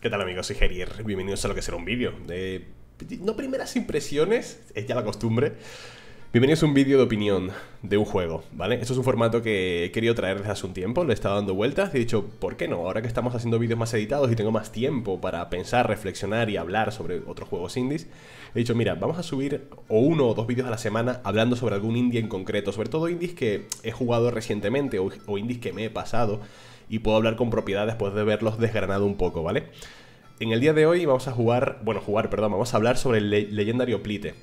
¿Qué tal amigos? Soy Gerier. Bienvenidos a lo que será un vídeo de... No primeras impresiones, es ya la costumbre. Bienvenidos a un vídeo de opinión de un juego, ¿vale? Esto es un formato que he querido traer desde hace un tiempo, le he estado dando vueltas y he dicho, ¿por qué no? Ahora que estamos haciendo vídeos más editados y tengo más tiempo para pensar, reflexionar y hablar sobre otros juegos indies, he dicho, mira, vamos a subir o uno o dos vídeos a la semana hablando sobre algún indie en concreto, sobre todo indies que he jugado recientemente o, o indies que me he pasado y puedo hablar con propiedad después de verlos desgranado un poco, ¿vale? En el día de hoy vamos a jugar, bueno, jugar, perdón, vamos a hablar sobre el legendario Plite.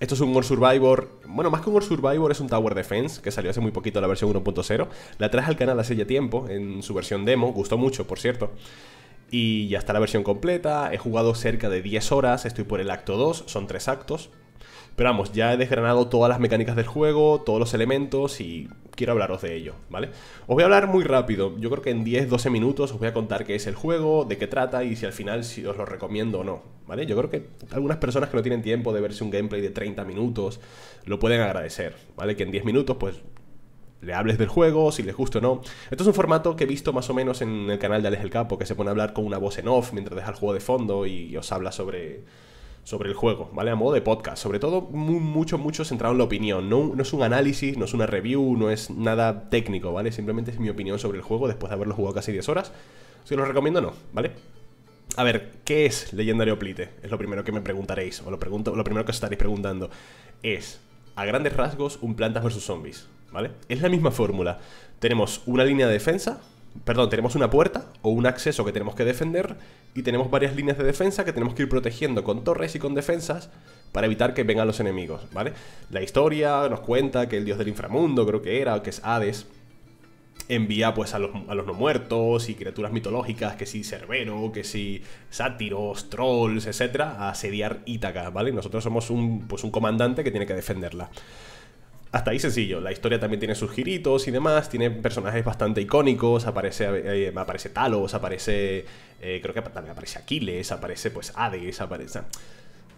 Esto es un World Survivor, bueno, más que un World Survivor es un Tower Defense, que salió hace muy poquito la versión 1.0. La traje al canal hace ya tiempo, en su versión demo, gustó mucho, por cierto. Y ya está la versión completa, he jugado cerca de 10 horas, estoy por el acto 2, son 3 actos, pero vamos, ya he desgranado todas las mecánicas del juego, todos los elementos y quiero hablaros de ello, ¿vale? Os voy a hablar muy rápido, yo creo que en 10-12 minutos os voy a contar qué es el juego, de qué trata y si al final si os lo recomiendo o no, ¿vale? Yo creo que algunas personas que no tienen tiempo de verse un gameplay de 30 minutos lo pueden agradecer, ¿vale? Que en 10 minutos pues le hables del juego, si les gusta o no. Esto es un formato que he visto más o menos en el canal de Alex el Capo, que se pone a hablar con una voz en off mientras deja el juego de fondo y os habla sobre sobre el juego, ¿vale? A modo de podcast, sobre todo mucho, mucho centrado en la opinión. No, es un análisis, no es una review, no es nada técnico, ¿vale? Simplemente es mi opinión sobre el juego después de haberlo jugado casi 10 horas. Si lo recomiendo, no, ¿vale? A ver, ¿qué es Legendario Plite? Es lo primero que me preguntaréis, o lo, pregunto, lo primero que os estaréis preguntando. Es, a grandes rasgos, un Plantas vs Zombies, ¿vale? Es la misma fórmula. Tenemos una línea de defensa, perdón, tenemos una puerta, o un acceso que tenemos que defender y tenemos varias líneas de defensa que tenemos que ir protegiendo con torres y con defensas para evitar que vengan los enemigos, ¿vale? La historia nos cuenta que el dios del inframundo, creo que era, que es Hades, envía pues a los, a los no muertos y criaturas mitológicas, que si sí, Cerbero, que si sátiros, trolls, etcétera, a asediar Ítaca, ¿vale? Nosotros somos un, pues un comandante que tiene que defenderla hasta ahí sencillo. La historia también tiene sus giritos y demás, tiene personajes bastante icónicos, aparece, eh, aparece Talos, aparece, eh, creo que también aparece Aquiles, aparece pues Hades, aparece,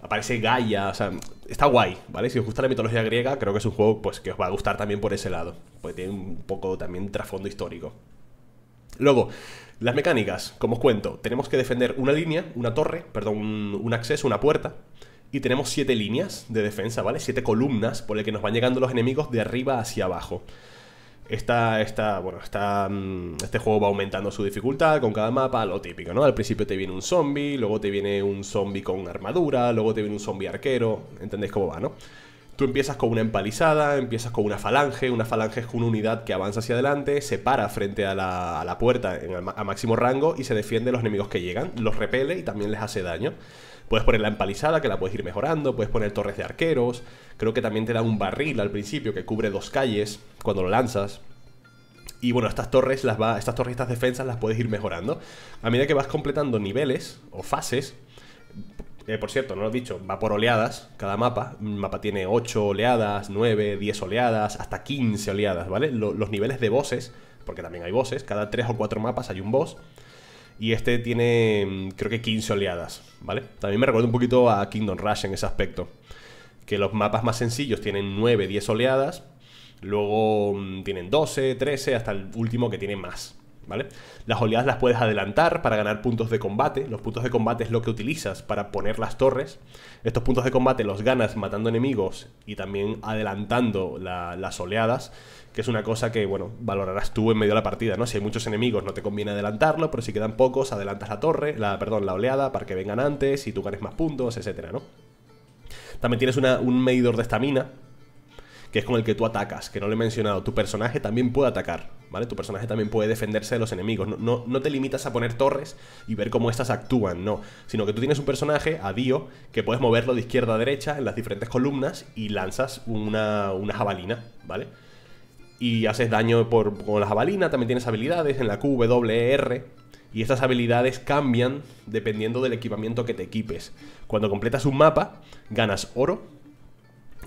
aparece Gaia, o sea, está guay, ¿vale? Si os gusta la mitología griega, creo que es un juego pues, que os va a gustar también por ese lado, pues tiene un poco también trasfondo histórico. Luego, las mecánicas, como os cuento, tenemos que defender una línea, una torre, perdón, un, un acceso, una puerta y tenemos siete líneas de defensa, ¿vale? Siete columnas por las que nos van llegando los enemigos de arriba hacia abajo. Esta, esta, bueno, está. Mm, este juego va aumentando su dificultad con cada mapa, lo típico, ¿no? Al principio te viene un zombie, luego te viene un zombie con armadura, luego te viene un zombie arquero, ¿entendéis cómo va, no? Tú empiezas con una empalizada, empiezas con una falange, una falange es una unidad que avanza hacia adelante, se para frente a la, puerta a máximo rango y se defiende los enemigos que llegan, los repele y también les hace daño. Puedes poner la empalizada, que la puedes ir mejorando, puedes poner torres de arqueros, creo que también te da un barril al principio que cubre dos calles cuando lo lanzas. Y bueno, estas torres, las va, estas torres, estas defensas las puedes ir mejorando. A medida que vas completando niveles o fases, eh, por cierto, no lo he dicho, va por oleadas cada mapa. Un mapa tiene 8 oleadas, 9, 10 oleadas, hasta 15 oleadas, ¿vale? los niveles de bosses, porque también hay bosses, cada 3 o 4 mapas hay un boss. Y este tiene, mm, creo que 15 oleadas, ¿vale? También me recuerda un poquito a Kingdom Rush en ese aspecto. Que los mapas más sencillos tienen 9, 10 oleadas. Luego mm, tienen 12, 13, hasta el último que tiene más. Las oleadas las puedes adelantar para ganar puntos de combate. Los puntos de combate es lo que utilizas para poner las torres. Estos puntos de combate los ganas matando enemigos y también adelantando las oleadas, que es una cosa que, bueno, valorarás tú en medio de la partida, ¿no? Si hay muchos enemigos no te conviene adelantarlo, pero si quedan pocos, adelantas la torre, la, perdón, la oleada para que vengan antes y tú ganes más puntos, etcétera, ¿no? También tienes un medidor de estamina, que es con el que tú atacas, que no lo he mencionado. Tu personaje también puede atacar ¿vale? Tu personaje también puede defenderse de los enemigos. No, te limitas a poner torres y ver cómo estas actúan, no. Sino que tú tienes un personaje, a Dio, que puedes moverlo de izquierda a derecha en las diferentes columnas y lanzas una, jabalina, ¿vale? Y haces daño por, con la jabalina, también tienes habilidades en la Q, e R, y estas habilidades cambian dependiendo del equipamiento que te equipes. Cuando completas un mapa, ganas oro,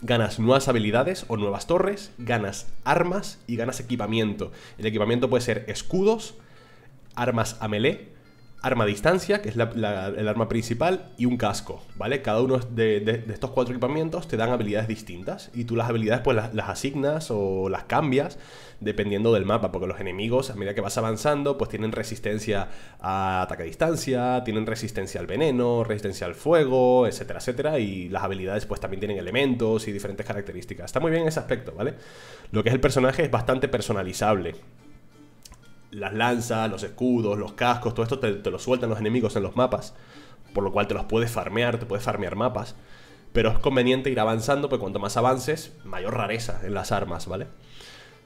ganas nuevas habilidades o nuevas torres, ganas armas y ganas equipamiento. El equipamiento puede ser escudos, armas a melee, arma a distancia, que es el arma principal, y un casco, ¿vale? Cada uno de, estos cuatro equipamientos te dan habilidades distintas y tú las habilidades pues las, asignas o las cambias dependiendo del mapa, porque los enemigos a medida que vas avanzando pues tienen resistencia a ataque a distancia, tienen resistencia al veneno, resistencia al fuego, etcétera, etcétera, y las habilidades pues también tienen elementos y diferentes características. Está muy bien ese aspecto, ¿vale? Lo que es el personaje es bastante personalizable las lanzas, los escudos, los cascos, todo esto te, lo sueltan los enemigos en los mapas. Por lo cual te los puedes farmear, te puedes farmear mapas. Pero es conveniente ir avanzando, porque cuanto más avances, mayor rareza en las armas, ¿vale?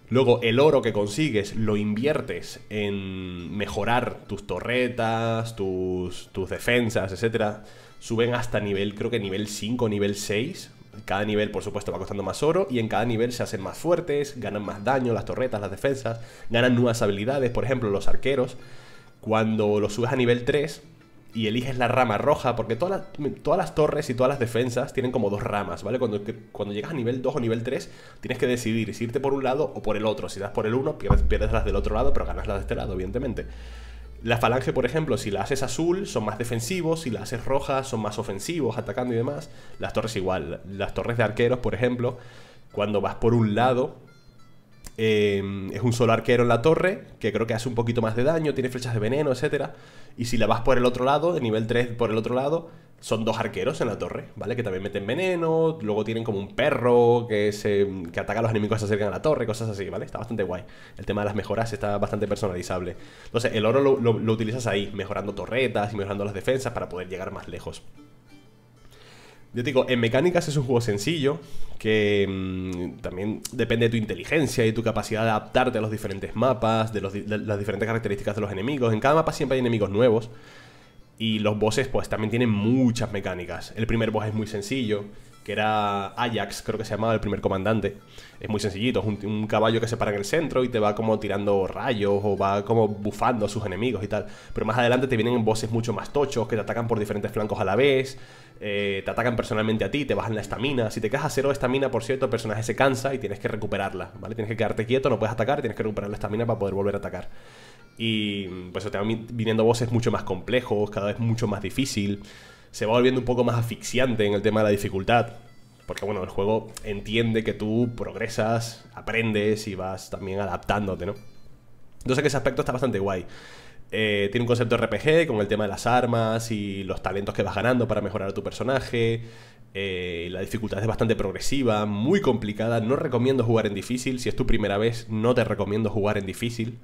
Luego, el oro que consigues lo inviertes en mejorar tus torretas, tus, tus defensas, etc. Suben hasta nivel, creo que nivel 5, nivel 6, cada nivel, por supuesto, va costando más oro y en cada nivel se hacen más fuertes, ganan más daño, las torretas, las defensas, ganan nuevas habilidades, por ejemplo, los arqueros. Cuando los subes a nivel 3 y eliges la rama roja, porque todas las, todas las torres y todas las defensas tienen como dos ramas, ¿vale? Cuando, cuando llegas a nivel 2 o nivel 3, tienes que decidir si irte por un lado o por el otro. Si das por el uno, pierdes, pierdes las del otro lado, pero ganas las de este lado, evidentemente. La falange, por ejemplo, si la haces azul, son más defensivos, si la haces roja, son más ofensivos, atacando y demás. Las torres igual, las torres de arqueros, por ejemplo, cuando vas por un lado, Em, es un solo arquero en la torre, que creo que hace un poquito más de daño, tiene flechas de veneno, etc. Y si la vas por el otro lado, de nivel 3 por el otro lado, son dos arqueros en la torre, ¿vale? Que también meten veneno, luego tienen como un perro que, se, ataca a los enemigos que se acercan a la torre, cosas así, ¿vale? Está bastante guay. El tema de las mejoras está bastante personalizable. Entonces, el oro lo utilizas ahí, mejorando torretas y mejorando las defensas para poder llegar más lejos. Yo digo, en mecánicas es un juego sencillo, que mm, también depende de tu inteligencia y tu capacidad de adaptarte a los diferentes mapas, de, de, las diferentes características de los enemigos. En cada mapa siempre hay enemigos nuevos. Y los bosses pues también tienen muchas mecánicas. El primer boss es muy sencillo, que era Ajax, creo que se llamaba el primer comandante. Es muy sencillito, es un, caballo que se para en el centro y te va como tirando rayos o va como bufando a sus enemigos y tal. Pero más adelante te vienen voces mucho más tochos que te atacan por diferentes flancos a la vez, eh, te atacan personalmente a ti, te bajan la estamina. Si te quedas a cero de estamina, por cierto, el personaje se cansa y tienes que recuperarla, ¿vale? Tienes que quedarte quieto, no puedes atacar, tienes que recuperar la estamina para poder volver a atacar. Y pues te van viniendo voces mucho más complejos, cada vez mucho más difícil se va volviendo un poco más asfixiante en el tema de la dificultad. Porque bueno, el juego entiende que tú progresas, aprendes y vas también adaptándote, ¿no? Entonces ese aspecto está bastante guay. Eh, tiene un concepto RPG con el tema de las armas y los talentos que vas ganando para mejorar a tu personaje. Eh, la dificultad es bastante progresiva, muy complicada. No recomiendo jugar en difícil. Si es tu primera vez, no te recomiendo jugar en difícil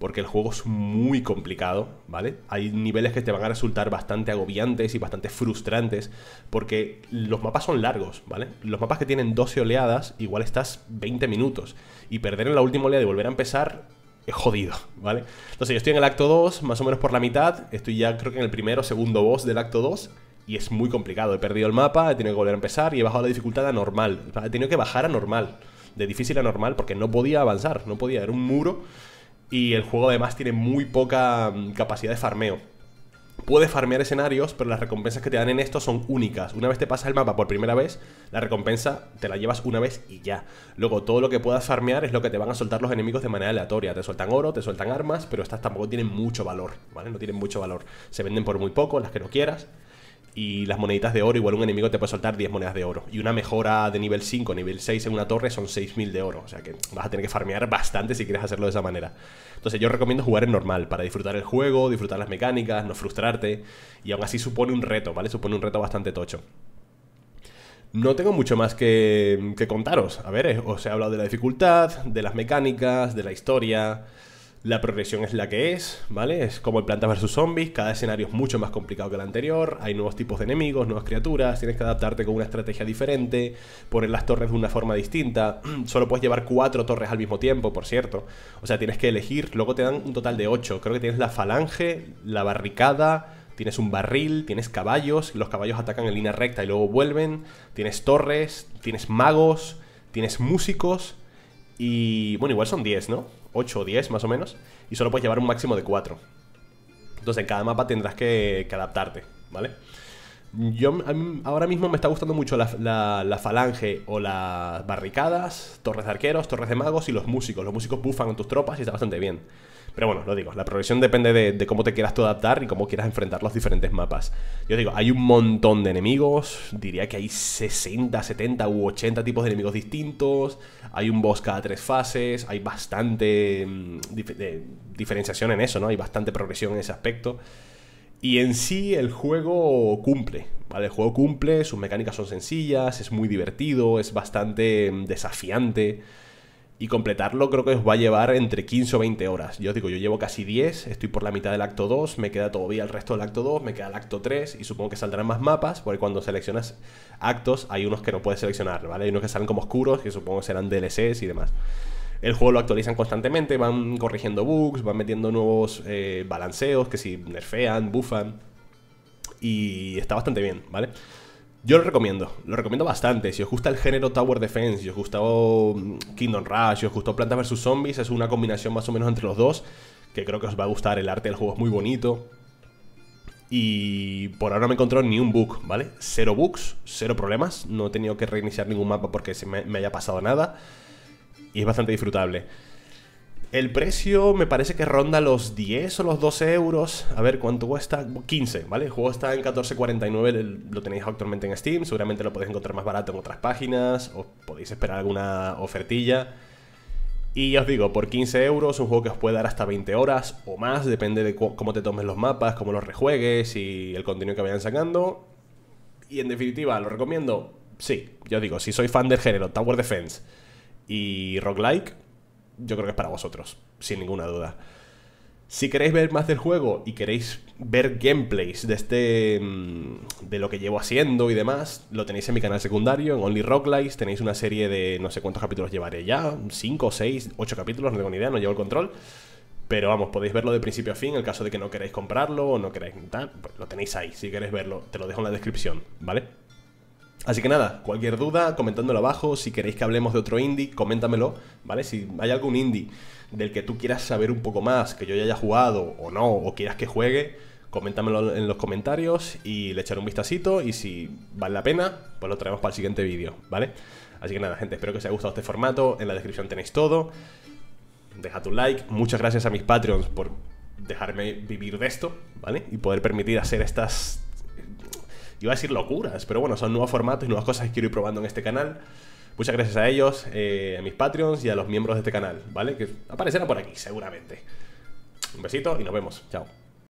porque el juego es muy complicado, ¿vale? Hay niveles que te van a resultar bastante agobiantes y bastante frustrantes, porque los mapas son largos, ¿vale? Los mapas que tienen 12 oleadas, igual estás 20 minutos, y perder en la última oleada y volver a empezar es jodido, ¿vale? Entonces yo estoy en el acto 2, más o menos por la mitad, estoy ya creo que en el primero o segundo boss del acto 2, y es muy complicado, he perdido el mapa, he tenido que volver a empezar y he bajado la dificultad a normal, he tenido que bajar a normal de difícil a normal porque no podía avanzar, no podía, era un muro y el juego además tiene muy poca mm, capacidad de farmeo. Puedes farmear escenarios, pero las recompensas que te dan en esto son únicas. Una vez te pasas el mapa por primera vez, la recompensa te la llevas una vez y ya. Luego, todo lo que puedas farmear es lo que te van a soltar los enemigos de manera aleatoria. Te sueltan oro, te sueltan armas, pero estas tampoco tienen mucho valor, ¿vale? No tienen mucho valor. Se venden por muy poco, las que no quieras. Y las moneditas de oro, igual un enemigo te puede soltar 10 monedas de oro. Y una mejora de nivel 5, nivel 6 en una torre son 6.000 de oro. O sea que vas a tener que farmear bastante si quieres hacerlo de esa manera. Entonces yo recomiendo jugar en normal, para disfrutar el juego, disfrutar las mecánicas, no frustrarte. Y aún así supone un reto, ¿vale? Supone un reto bastante tocho. No tengo mucho más que, que contaros. A ver, eh, os he hablado de la dificultad, de las mecánicas, de la historia, la progresión es la que es, ¿vale? Es como el Plantas vs Zombies, cada escenario es mucho más complicado que el anterior, hay nuevos tipos de enemigos, nuevas criaturas, tienes que adaptarte con una estrategia diferente, poner las torres de una forma distinta, solo puedes llevar cuatro torres al mismo tiempo, por cierto. O sea, tienes que elegir, luego te dan un total de ocho, creo que tienes la falange, la barricada, tienes un barril, tienes caballos, los caballos atacan en línea recta y luego vuelven, tienes torres, tienes magos, tienes músicos y bueno, igual son 10, ¿no? 8 o 10 más o menos, y solo puedes llevar un máximo de 4. Entonces en cada mapa tendrás que, adaptarte, ¿vale? Yo ahora mismo me está gustando mucho la, la, falange o las barricadas, torres de arqueros, torres de magos y los músicos. Los músicos bufan con tus tropas y está bastante bien. Pero bueno, lo digo, la progresión depende de, cómo te quieras tú adaptar y cómo quieras enfrentar los diferentes mapas. Yo digo, hay un montón de enemigos, diría que hay 60, 70 u 80 tipos de enemigos distintos, hay un boss cada tres fases, hay bastante mm, diferenciación en eso, ¿no? Hay bastante progresión en ese aspecto. Y en sí el juego cumple, ¿vale? El juego cumple, sus mecánicas son sencillas, es muy divertido, es bastante mm, desafiante y completarlo creo que os va a llevar entre 15 o 20 horas. Yo os digo, yo llevo casi 10, estoy por la mitad del acto 2, me queda todavía el resto del acto 2, me queda el acto 3 y supongo que saldrán más mapas, porque cuando seleccionas actos hay unos que no puedes seleccionar, ¿vale? Hay unos que salen como oscuros, que supongo serán DLCs y demás. El juego lo actualizan constantemente, van corrigiendo bugs, van metiendo nuevos eh, balanceos, que si nerfean, bufan. Y está bastante bien, ¿vale? vale yo lo recomiendo, lo recomiendo bastante. Si os gusta el género Tower Defense, si os gustó mm, Kingdom Rush, si os gustó Planta vs Zombies, es una combinación más o menos entre los dos que creo que os va a gustar. El arte del juego es muy bonito. Y por ahora no me encontrado ni un bug, ¿vale? Cero bugs, cero problemas. No he tenido que reiniciar ningún mapa porque se me haya pasado nada. Y es bastante disfrutable. El precio me parece que ronda los 10 o los 12 euros. A ver, ¿cuánto cuesta? 15, ¿vale? El juego está en 14.49, lo tenéis actualmente en Steam. Seguramente lo podéis encontrar más barato en otras páginas o podéis esperar alguna ofertilla. Y os digo, por 15 euros, un juego que os puede dar hasta 20 horas o más, depende de cómo te tomes los mapas, cómo los rejuegues y el contenido que vayan sacando. Y en definitiva, ¿lo recomiendo? Sí, yo digo, si soy fan del género Tower Defense y Roguelike yo creo que es para vosotros, sin ninguna duda. Si queréis ver más del juego y queréis ver gameplays de este. Mm, de lo que llevo haciendo y demás, lo tenéis en mi canal secundario, en Only Rock Lights. Tenéis una serie de no sé cuántos capítulos llevaré ya, 5, 6, 8 capítulos, no tengo ni idea, no llevo el control. Pero vamos, podéis verlo de principio a fin, en el caso de que no queráis comprarlo o no queráis pues lo tenéis ahí. Si queréis verlo, te lo dejo en la descripción, ¿vale? Así que nada, cualquier duda, comentándolo abajo. Si queréis que hablemos de otro indie, coméntamelo, ¿vale? Si hay algún indie del que tú quieras saber un poco más, que yo ya haya jugado o no, o quieras que juegue, coméntamelo en los comentarios y le echaré un vistacito. Y si vale la pena, pues lo traemos para el siguiente vídeo, ¿vale? Así que nada, gente, espero que os haya gustado este formato. En la descripción tenéis todo. Deja tu like. Muchas gracias a mis Patreons por dejarme vivir de esto, ¿vale? Y poder permitir hacer estas iba a decir locuras, pero bueno, son nuevos formatos y nuevas cosas que quiero ir probando en este canal. Muchas gracias a ellos, eh, a mis Patreons y a los miembros de este canal, ¿vale? Que aparecerán por aquí, seguramente. Un besito y nos vemos. Chao.